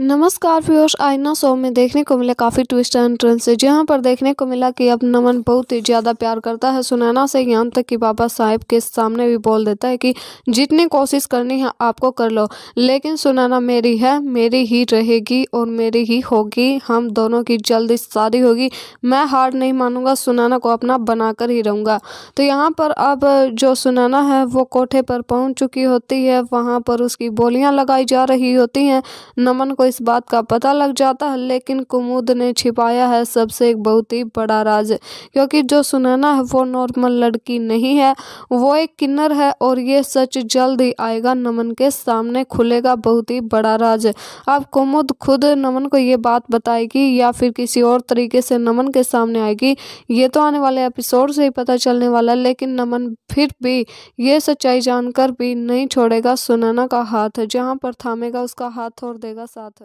नमस्कार पीयूष आईना शो में देखने को मिला काफ़ी ट्विस्ट एंड से जहां पर देखने को मिला कि अब नमन बहुत ही ज़्यादा प्यार करता है सुनैना से यहाँ तक कि बाबा साहेब के सामने भी बोल देता है कि जितनी कोशिश करनी है आपको कर लो लेकिन सुनैना मेरी है मेरी ही रहेगी और मेरी ही होगी हम दोनों की जल्द शादी होगी मैं हार नहीं मानूंगा सुनैना को अपना बना कर ही रहूँगा तो यहाँ पर अब जो सुनैना है वो कोठे पर पहुँच चुकी होती है वहाँ पर उसकी बोलियाँ लगाई जा रही होती हैं नमन को इस बात का पता लग जाता है लेकिन कुमुद ने छिपाया है सबसे एक बहुत ही बड़ा राज क्योंकि जो सुनैना है वो नॉर्मल लड़की नहीं है वो एक किन्नर है और ये सच जल्द ही आएगा नमन के सामने खुलेगा बहुत ही बड़ा राज अब कुमुद खुद नमन को ये बात बताएगी या फिर किसी और तरीके से नमन के सामने आएगी ये तो आने वाले एपिसोड से ही पता चलने वाला है लेकिन नमन फिर भी ये सच्चाई जानकर भी नहीं छोड़ेगा सुनैना का हाथ जहाँ पर थामेगा उसका हाथ और देगा साथ